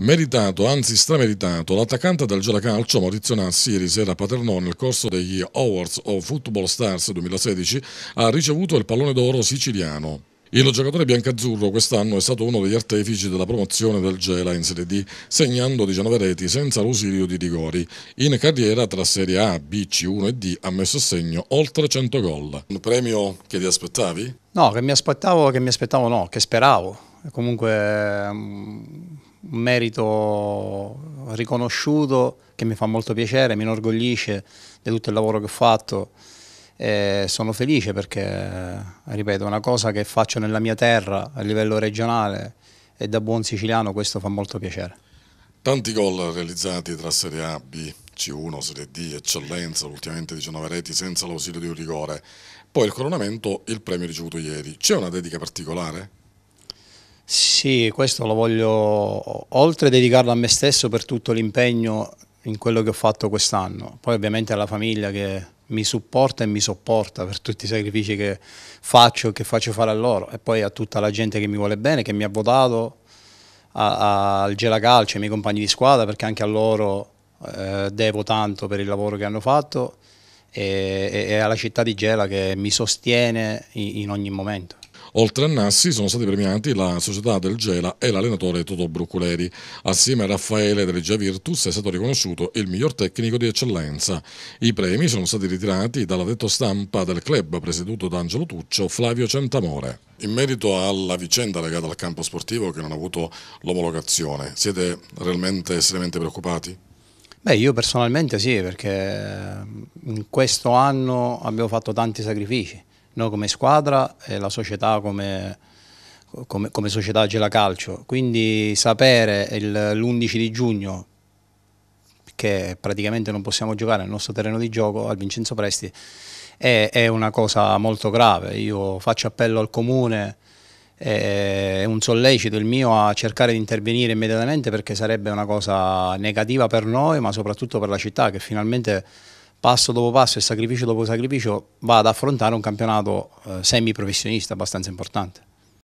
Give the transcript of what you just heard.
Meritato, anzi strameritato, l'attaccante del Gelacalcio Maurizio Nassi ieri sera a Paternò nel corso degli Awards of Football Stars 2016 ha ricevuto il pallone d'oro siciliano. Il giocatore biancazzurro quest'anno è stato uno degli artefici della promozione del Gela in Serie D, segnando 19 reti senza l'ausilio di rigori. In carriera tra Serie A, B, C1 e D ha messo a segno oltre 100 gol. Un premio che ti aspettavi? No, che mi aspettavo, che mi aspettavo no, che speravo. Comunque mm, un merito riconosciuto che mi fa molto piacere, mi inorgoglisce di tutto il lavoro che ho fatto e sono felice perché, ripeto, è una cosa che faccio nella mia terra a livello regionale e da buon siciliano questo fa molto piacere. Tanti gol realizzati tra Serie A, B, C1, Serie D, Eccellenza, ultimamente 19 reti senza l'ausilio di un rigore. Poi il coronamento, il premio ricevuto ieri. C'è una dedica particolare? Sì, questo lo voglio, oltre a dedicarlo a me stesso per tutto l'impegno in quello che ho fatto quest'anno, poi ovviamente alla famiglia che mi supporta e mi sopporta per tutti i sacrifici che faccio e che faccio fare a loro e poi a tutta la gente che mi vuole bene, che mi ha votato, al Gela Calcio, ai miei compagni di squadra perché anche a loro eh, devo tanto per il lavoro che hanno fatto e, e alla città di Gela che mi sostiene in, in ogni momento. Oltre a Nassi sono stati premiati la società del Gela e l'allenatore Toto Bruculeri. Assieme a Raffaele del Gia Virtus è stato riconosciuto il miglior tecnico di eccellenza. I premi sono stati ritirati dalla detto stampa del club presieduto da Angelo Tuccio Flavio Centamore. In merito alla vicenda legata al campo sportivo che non ha avuto l'omologazione, siete realmente estremamente preoccupati? Beh, io personalmente sì, perché in questo anno abbiamo fatto tanti sacrifici noi come squadra e la società come, come, come società Gela Calcio. Quindi sapere l'11 di giugno che praticamente non possiamo giocare nel nostro terreno di gioco al Vincenzo Presti è, è una cosa molto grave. Io faccio appello al comune è un sollecito il mio a cercare di intervenire immediatamente perché sarebbe una cosa negativa per noi ma soprattutto per la città che finalmente passo dopo passo e sacrificio dopo sacrificio, va ad affrontare un campionato eh, semiprofessionista abbastanza importante.